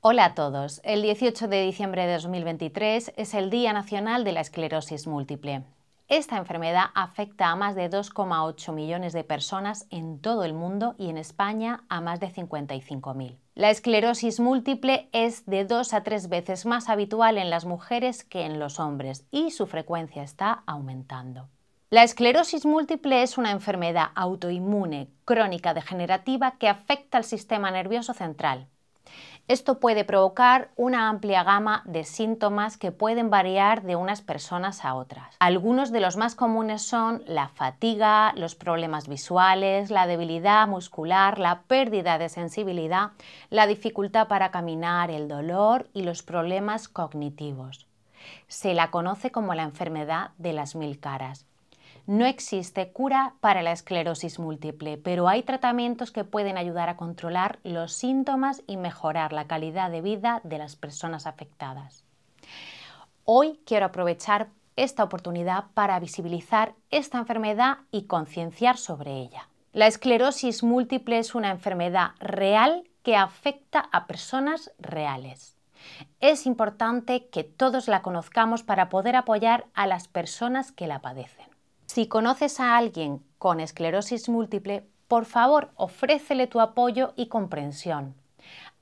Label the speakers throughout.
Speaker 1: Hola a todos. El 18 de diciembre de 2023 es el Día Nacional de la Esclerosis Múltiple. Esta enfermedad afecta a más de 2,8 millones de personas en todo el mundo y en España a más de 55.000. La esclerosis múltiple es de dos a tres veces más habitual en las mujeres que en los hombres y su frecuencia está aumentando. La esclerosis múltiple es una enfermedad autoinmune crónica degenerativa que afecta al sistema nervioso central, esto puede provocar una amplia gama de síntomas que pueden variar de unas personas a otras. Algunos de los más comunes son la fatiga, los problemas visuales, la debilidad muscular, la pérdida de sensibilidad, la dificultad para caminar, el dolor y los problemas cognitivos. Se la conoce como la enfermedad de las mil caras no existe cura para la esclerosis múltiple, pero hay tratamientos que pueden ayudar a controlar los síntomas y mejorar la calidad de vida de las personas afectadas. Hoy quiero aprovechar esta oportunidad para visibilizar esta enfermedad y concienciar sobre ella. La esclerosis múltiple es una enfermedad real que afecta a personas reales. Es importante que todos la conozcamos para poder apoyar a las personas que la padecen. Si conoces a alguien con esclerosis múltiple, por favor, ofrécele tu apoyo y comprensión.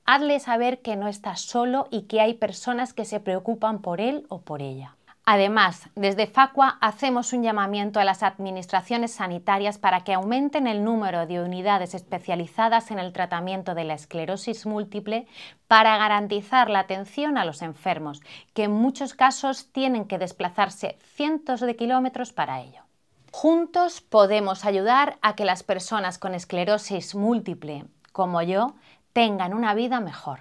Speaker 1: Hazle saber que no está solo y que hay personas que se preocupan por él o por ella. Además, desde Facua hacemos un llamamiento a las administraciones sanitarias para que aumenten el número de unidades especializadas en el tratamiento de la esclerosis múltiple para garantizar la atención a los enfermos, que en muchos casos tienen que desplazarse cientos de kilómetros para ello. Juntos podemos ayudar a que las personas con esclerosis múltiple, como yo, tengan una vida mejor.